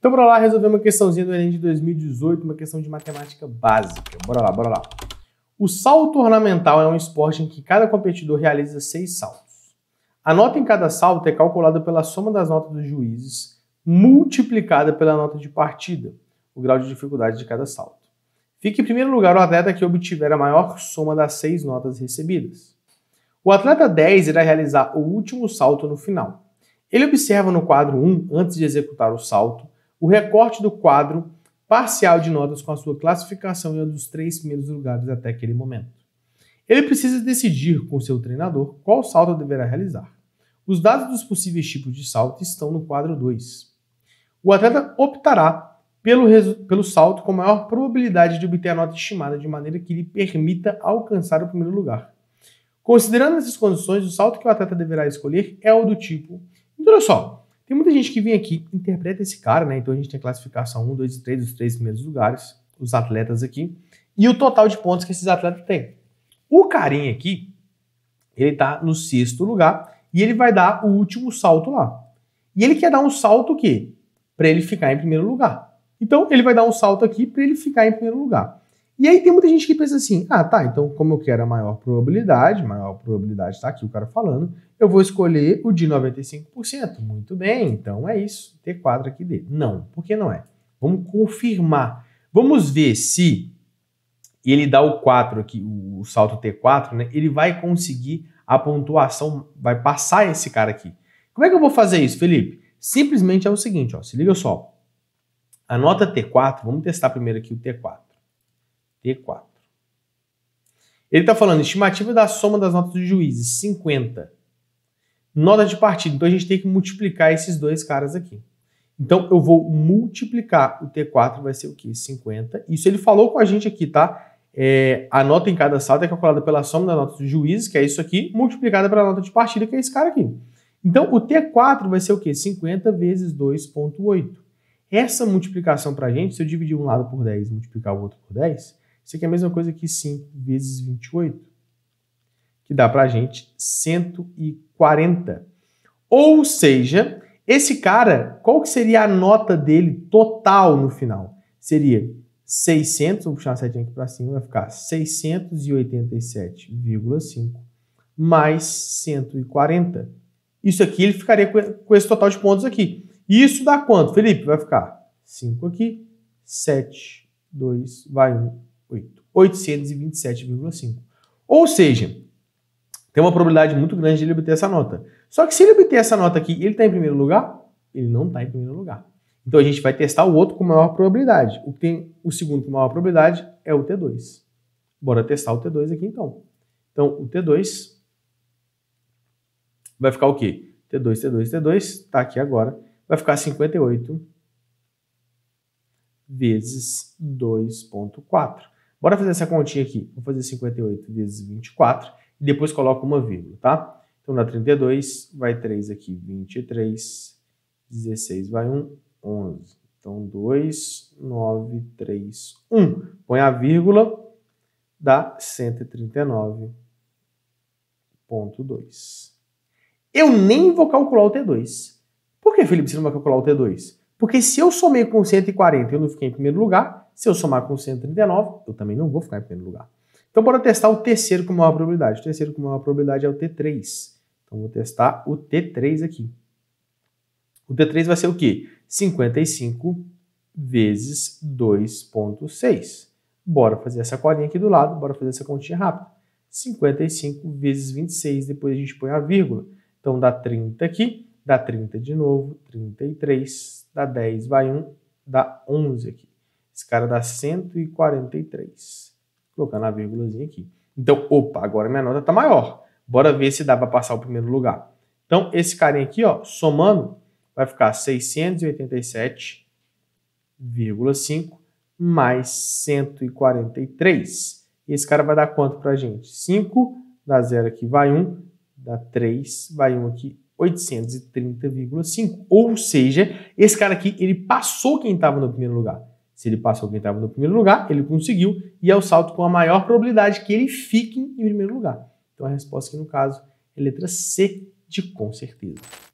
Então bora lá resolver uma questãozinha do Enem de 2018, uma questão de matemática básica. Bora lá, bora lá. O salto ornamental é um esporte em que cada competidor realiza seis saltos. A nota em cada salto é calculada pela soma das notas dos juízes, multiplicada pela nota de partida, o grau de dificuldade de cada salto. Fica em primeiro lugar o atleta que obtiver a maior soma das seis notas recebidas. O atleta 10 irá realizar o último salto no final. Ele observa no quadro 1, antes de executar o salto, o recorte do quadro parcial de notas com a sua classificação em um dos três primeiros lugares até aquele momento. Ele precisa decidir com seu treinador qual salto deverá realizar. Os dados dos possíveis tipos de salto estão no quadro 2. O atleta optará pelo, pelo salto com maior probabilidade de obter a nota estimada de maneira que lhe permita alcançar o primeiro lugar. Considerando essas condições, o salto que o atleta deverá escolher é o do tipo. Então, olha só, tem muita gente que vem aqui, interpreta esse cara, né? Então a gente tem a classificação 1, 2 e 3, os três primeiros lugares, os atletas aqui, e o total de pontos que esses atletas têm. O carinha aqui, ele tá no sexto lugar e ele vai dar o último salto lá. E ele quer dar um salto o quê? Para ele ficar em primeiro lugar. Então ele vai dar um salto aqui para ele ficar em primeiro lugar. E aí tem muita gente que pensa assim: ah, tá, então como eu quero a maior probabilidade, maior probabilidade está aqui o cara falando, eu vou escolher o de 95%. Muito bem, então é isso, T4 aqui dele. Não, por que não é? Vamos confirmar. Vamos ver se ele dá o 4 aqui, o salto T4, né? Ele vai conseguir a pontuação, vai passar esse cara aqui. Como é que eu vou fazer isso, Felipe? Simplesmente é o seguinte, ó, se liga só. A nota T4, vamos testar primeiro aqui o T4. T4. Ele está falando estimativa da soma das notas dos juízes, 50. Nota de partida. então a gente tem que multiplicar esses dois caras aqui. Então eu vou multiplicar o T4, vai ser o quê? 50. Isso ele falou com a gente aqui, tá? É, a nota em cada saldo é calculada pela soma das notas dos juízes, que é isso aqui, multiplicada pela nota de partida, que é esse cara aqui. Então o T4 vai ser o quê? 50 vezes 2,8. Essa multiplicação para a gente, se eu dividir um lado por 10 e multiplicar o outro por 10, isso aqui é a mesma coisa que 5 vezes 28, que dá para a gente 140. Ou seja, esse cara, qual que seria a nota dele total no final? Seria 600, vou puxar a setinha aqui para cima, vai ficar 687,5 mais 140. Isso aqui ele ficaria com esse total de pontos aqui. Isso dá quanto, Felipe? Vai ficar 5 aqui, 7, 2, vai 1, 827,5. Ou seja, tem uma probabilidade muito grande de ele obter essa nota. Só que se ele obter essa nota aqui, ele está em primeiro lugar? Ele não está em primeiro lugar. Então a gente vai testar o outro com maior probabilidade. O que tem o segundo com maior probabilidade é o T2. Bora testar o T2 aqui então. Então o T2 vai ficar o quê? T2, T2, T2, está aqui agora. Vai ficar 58 vezes 2.4. Bora fazer essa continha aqui. Vou fazer 58 vezes 24 e depois coloco uma vírgula, tá? Então dá 32, vai 3 aqui, 23, 16 vai 1, 11. Então 2, 9, 3, 1. Põe a vírgula, dá 139,2. Eu nem vou calcular o T2. Por que, Felipe, você não vai calcular o T2? Porque se eu somei com 140 e eu não fiquei em primeiro lugar, se eu somar com 139, eu também não vou ficar em primeiro lugar. Então, bora testar o terceiro com maior probabilidade. O terceiro com maior probabilidade é o T3. Então, vou testar o T3 aqui. O T3 vai ser o quê? 55 vezes 2,6. Bora fazer essa colinha aqui do lado, bora fazer essa continha rápida. 55 vezes 26, depois a gente põe a vírgula. Então, dá 30 aqui, dá 30 de novo, 33, dá 10, vai 1, dá 11 aqui. Esse cara dá 143. Colocando a vírgula aqui. Então, opa, agora minha nota está maior. Bora ver se dá para passar o primeiro lugar. Então, esse carinha aqui, ó, somando, vai ficar 687,5 mais 143. E esse cara vai dar quanto para a gente? 5, dá 0 aqui, vai 1, dá 3, vai 1 aqui, 830,5. Ou seja, esse cara aqui, ele passou quem estava no primeiro lugar. Se ele passa alguém estava no primeiro lugar, ele conseguiu, e é o salto com a maior probabilidade que ele fique em primeiro lugar. Então a resposta aqui é no caso é letra C de com certeza.